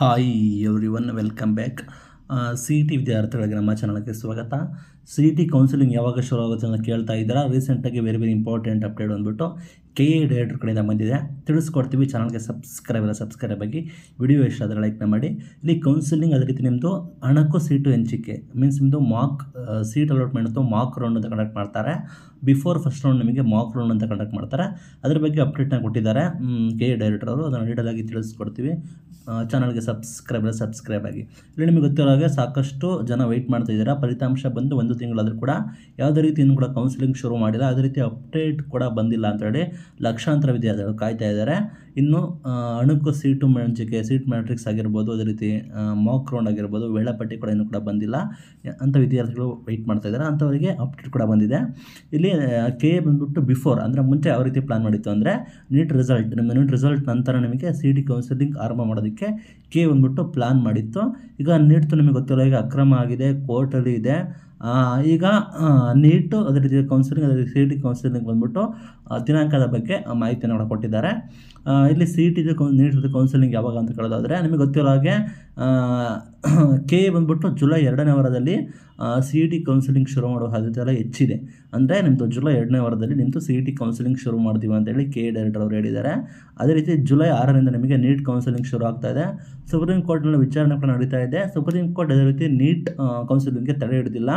hi everyone welcome back C E T ವಿದ್ಯಾರ್ಥಿಗಳಿಗೆ ನಮ್ಮ ಚಾನಲ್ಗೆ ಸ್ವಾಗತ ಸಿ ಟಿ ಕೌನ್ಸಿಲಿಂಗ್ ಯಾವಾಗ ಶುರು ಆಗುತ್ತೆ ಅಂತ ಕೇಳ್ತಾ ಇದ್ದೀರಾ ರೀಸೆಂಟಾಗಿ ವೆರಿ ವೆರಿ ಇಂಪಾರ್ಟೆಂಟ್ ಅಪ್ಡೇಟ್ ಅಂದ್ಬಿಟ್ಟು ಕೆ ಡೈರೆಕ್ಟರ್ ಕಡೆಯಿಂದ ಬಂದಿದೆ ತಿಳಿಸ್ಕೊಡ್ತೀವಿ ಚಾನಲ್ಗೆ ಸಬ್ಸ್ಕ್ರೈಬ್ ಇಲ್ಲ ಸಬ್ಸ್ಕ್ರೈಬ್ ಆಗಿ ವಿಡಿಯೋ ಇಷ್ಟ ಆದರೆ ಲೈಕ್ನ ಮಾಡಿ ಇಲ್ಲಿ ಕೌನ್ಸಿಲಿಂಗ್ ಅದೇ ರೀತಿ ನಿಮ್ಮದು ಹಣಕ್ಕೂ ಸೀಟು ಹಂಚಿಕೆ ಮೀನ್ಸ್ ನಿಮ್ಮದು ಮಾಕ್ ಸೀಟ್ ಅಲಾಟ್ಮೆಂಟ್ ಅಥವಾ ಮಾಕ್ ರೌಂಡ್ ಅಂತ ಕಂಡಕ್ಟ್ ಮಾಡ್ತಾರೆ ಬಿಫೋರ್ ಫಸ್ಟ್ ರೌಂಡ್ ನಿಮಗೆ ಮಾಕ್ ರೌಂಡ್ ಅಂತ ಕಂಡಕ್ಟ್ ಮಾಡ್ತಾರೆ ಅದ್ರ ಬಗ್ಗೆ ಅಪ್ಡೇಟ್ನ ಕೊಟ್ಟಿದ್ದಾರೆ ಕೆ ಡೈರೆಕ್ಟರ್ ಅವರು ಅದನ್ನು ಡೀಟೇಲ್ ಆಗಿ ತಿಳಿಸ್ಕೊಡ್ತೀವಿ ಚಾನಲ್ಗೆ ಸಬ್ಸ್ಕ್ರೈಬ್ ಇಲ್ಲ ಸಬ್ಸ್ಕ್ರೈಬ್ ಆಗಿ ಇಲ್ಲಿ ನಿಮಗೆ ಗೊತ್ತಿರೋ ಹಾಗೆ ಸಾಕಷ್ಟು ಜನ ವೆಯ್ಟ್ ಮಾಡ್ತಾ ಇದ್ದಾರೆ ಫಲಿತಾಂಶ ಬಂದು ಒಂದು ತಿಂಗಳಾದರೂ ಕೂಡ ಯಾವುದೇ ರೀತಿ ಕೂಡ ಕೌನ್ಸಿಲಿಂಗ್ ಶುರು ಮಾಡಿಲ್ಲ ಅದೇ ರೀತಿ ಅಪ್ಡೇಟ್ ಕೂಡ ಬಂದಿಲ್ಲ ಅಂತ ಹೇಳಿ ಲಕ್ಷಾಂತರ ವಿದ್ಯಾರ್ಥಿಗಳು ಕಾಯ್ತಾ ಇದ್ದಾರೆ ಇನ್ನು ಅಣುಕು ಸೀಟು ಮಂಚಿಕೆ ಸೀಟ್ ಮ್ಯಾಟ್ರಿಕ್ಸ್ ಆಗಿರ್ಬೋದು ಅದೇ ರೀತಿ ಮಾಕ್ ರೌಂಡ್ ಆಗಿರ್ಬೋದು ವೇಳಾಪಟ್ಟಿ ಕೂಡ ಇನ್ನೂ ಕೂಡ ಬಂದಿಲ್ಲ ಅಂಥ ವಿದ್ಯಾರ್ಥಿಗಳು ವೆಯ್ಟ್ ಮಾಡ್ತಾ ಇದ್ದಾರೆ ಅಂಥವರಿಗೆ ಅಪ್ಡೇಟ್ ಕೂಡ ಬಂದಿದೆ ಇಲ್ಲಿ ಕೆ ಬಂದ್ಬಿಟ್ಟು ಬಿಫೋರ್ ಅಂದರೆ ಮುಂಚೆ ಯಾವ ರೀತಿ ಪ್ಲಾನ್ ಮಾಡಿತ್ತು ಅಂದರೆ ನೀಟ್ ರಿಸಲ್ಟ್ ನಿಮ್ಮ ನೀಟ್ ರಿಸಲ್ಟ್ ನಂತರ ನಿಮಗೆ ಸಿ ಡಿ ಕೌನ್ಸಿಲಿಂಗ್ ಆರಂಭ ಮಾಡೋದಕ್ಕೆ ಕೆ ಬಂದ್ಬಿಟ್ಟು ಪ್ಲಾನ್ ಮಾಡಿತ್ತು ಈಗ ನೀಟ್ ನಿಮಗೆ ಗೊತ್ತಿರೋ ಈಗ ಅಕ್ರಮ ಆಗಿದೆ ಕೋರ್ಟಲ್ಲಿ ಇದೆ ಈಗ ನೀಟು ಅದೇ ರೀತಿ ಕೌನ್ಸಿಲಿಂಗ್ ಅದೇ ಸಿ ಟಿ ಕೌನ್ಸಿಲಿಂಗ್ ಬಂದ್ಬಿಟ್ಟು ದಿನಾಂಕದ ಬಗ್ಗೆ ಮಾಹಿತಿಯನ್ನು ಕೂಡ ಕೊಟ್ಟಿದ್ದಾರೆ ಇಲ್ಲಿ ಸಿ ಇ ಟಿದು ಕೌನ್ ನೀಟ್ ಕೌನ್ಸಿಲಿಂಗ್ ಯಾವಾಗ ಅಂತ ಕೇಳೋದಾದರೆ ನಿಮಗೆ ಗೊತ್ತಿರೋ ಹಾಗೆ ಕೆ ಬಂದ್ಬಿಟ್ಟು ಜುಲೈ ಎರಡನೇ ವಾರದಲ್ಲಿ ಸಿ ಇ ಟಿ ಕೌನ್ಸಿಲಿಂಗ್ ಶುರು ಮಾಡೋ ಸಾಧ್ಯತೆ ಎಲ್ಲ ಹೆಚ್ಚಿದೆ ಅಂದರೆ ನಿಮ್ಮದು ಜುಲೈ ಎರಡನೇ ವಾರದಲ್ಲಿ ನಿಂತು ಸಿ ಇ ಟಿ ಕೌನ್ಸಿಲಿಂಗ್ ಶುರು ಮಾಡ್ತೀವಿ ಅಂತೇಳಿ ಕೆ ಡೈರೆಕ್ಟರ್ ಅವರು ಹೇಳಿದ್ದಾರೆ ಅದೇ ರೀತಿ ಜುಲೈ ಆರರಿಂದ ನಿಮಗೆ ನೀಟ್ ಕೌನ್ಸಿಲಿಂಗ್ ಶುರು ಆಗ್ತಾ ಇದೆ ಸುಪ್ರೀಂ ಕೋರ್ಟ್ನಲ್ಲಿ ವಿಚಾರಣೆ ಕೂಡ ನಡೀತಾ ಇದೆ ಸುಪ್ರೀಂ ಕೋರ್ಟ್ ಅದೇ ರೀತಿ ನೀಟ್ ಕೌನ್ಸಿಲಿಂಗ್ಗೆ ತಡೆ ಹಿಡಿದಿಲ್ಲ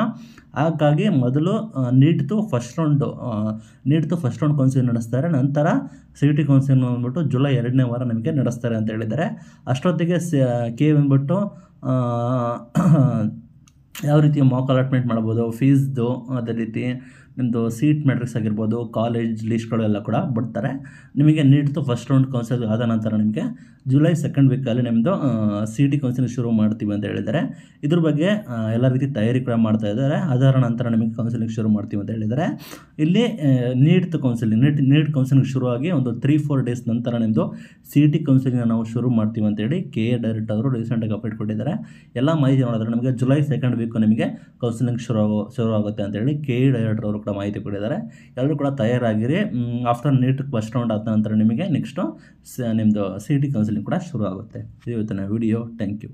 ಹಾಗಾಗಿ ಮೊದಲು ನೀಟ್ದು ಫಸ್ಟ್ ರೌಂಡು ನೀಟ್ದು ಫಸ್ಟ್ ರೌಂಡ್ ಕೌನ್ಸಿಲಿಂಗ್ ನಡೆಸ್ತಾರೆ ನಂತರ ಸಿ ಇ ಟಿ ಕೌನ್ಸಿಲಿಂಗ್ ಬಂದ್ಬಿಟ್ಟು ಜುಲೈ ಎರಡನೇ ವಾರ ನಿಮಗೆ ನಡೆಸ್ತಾರೆ ಅಂತ ಹೇಳಿದ್ದಾರೆ ಅಷ್ಟೊತ್ತಿಗೆ ಕೆ ಬಂದ್ಬಿಟ್ಟು ಯಾವ ರೀತಿ ಮಾಕ್ ಅಲಾಟ್ಮೆಂಟ್ ಮಾಡ್ಬೋದು ಫೀಸ್ದು ಅದೇ ರೀತಿ ನಿಮ್ಮದು ಸೀಟ್ ಮೆಟ್ರಿಕ್ಸ್ ಆಗಿರ್ಬೋದು ಕಾಲೇಜ್ ಎಲ್ಲ ಕೂಡ ಬಿಡ್ತಾರೆ ನಿಮಗೆ ನೀಡ್ತು ಫಸ್ಟ್ ರೌಂಡ್ ಕೌನ್ಸಿಲ್ ಆದ ನಂತರ ನಿಮಗೆ ಜುಲೈ ಸೆಕೆಂಡ್ ವೀಕಲ್ಲಿ ನಿಮ್ಮದು ಸಿ ಟಿ ಕೌನ್ಸಿಲಿಂಗ್ ಶುರು ಮಾಡ್ತೀವಿ ಅಂತ ಹೇಳಿದ್ದಾರೆ ಇದ್ರ ಬಗ್ಗೆ ಎಲ್ಲ ರೀತಿ ತಯಾರಿ ಕೂಡ ಮಾಡ್ತಾ ಇದ್ದಾರೆ ಅದರ ನಂತರ ನಿಮಗೆ ಕೌನ್ಸಿಲಿಂಗ್ ಶುರು ಮಾಡ್ತೀವಿ ಅಂತ ಹೇಳಿದ್ದಾರೆ ಇಲ್ಲಿ ನೀಡ್ತು ಕೌನ್ಸಿಲಿಂಗ್ ನೀಟ್ ನೀಟ್ ಕೌನ್ಸಿಲಿಂಗ್ ಶುರುವಾಗಿ ಒಂದು ತ್ರೀ ಫೋರ್ ಡೇಸ್ ನಂತರ ನಿಮ್ಮದು ಸಿ ಟಿ ಕೌನ್ಸಿಲಿಂಗ್ನ ನಾವು ಶುರು ಮಾಡ್ತೀವಿ ಅಂತೇಳಿ ಕೆ ಎ ಡೈರೆಕ್ಟ್ ಅವರು ರೀಸೆಂಟಾಗಿ ಅಪ್ಡೇಟ್ ಕೊಟ್ಟಿದ್ದಾರೆ ಎಲ್ಲ ಮಾಹಿತಿ ನೋಡಿದ್ರೆ ನಿಮಗೆ ಜುಲೈ ಸೆಕೆಂಡ್ ವೀಕು ನಿಮಗೆ ಕೌನ್ಸಿಲಿಂಗ್ ಶುರು ಶುರು ಆಗುತ್ತೆ ಅಂತೇಳಿ ಕೆ ಎ ಡೈರೆಕ್ಟರ್ ಅವರು ಕೂಡ ಮಾಹಿತಿ ಕೊಟ್ಟಿದ್ದಾರೆ ಎಲ್ಲರೂ ಕೂಡ ತಯಾರಾಗಿರಿ ಆಫ್ಟರ್ ನೀಟ್ ಫಸ್ಟ್ ರೌಂಡ್ ಆದ ನಂತರ ನಿಮಗೆ ನೆಕ್ಸ್ಟು ನಿಮ್ಮದು ಸಿ ಟಿ ಕೌನ್ಸಿಲಿಂಗ್ ಕೂಡ ಶುರು ಆಗುತ್ತೆ ಇವತ್ತಿನ ವಿಡಿಯೋ ಥ್ಯಾಂಕ್ ಯು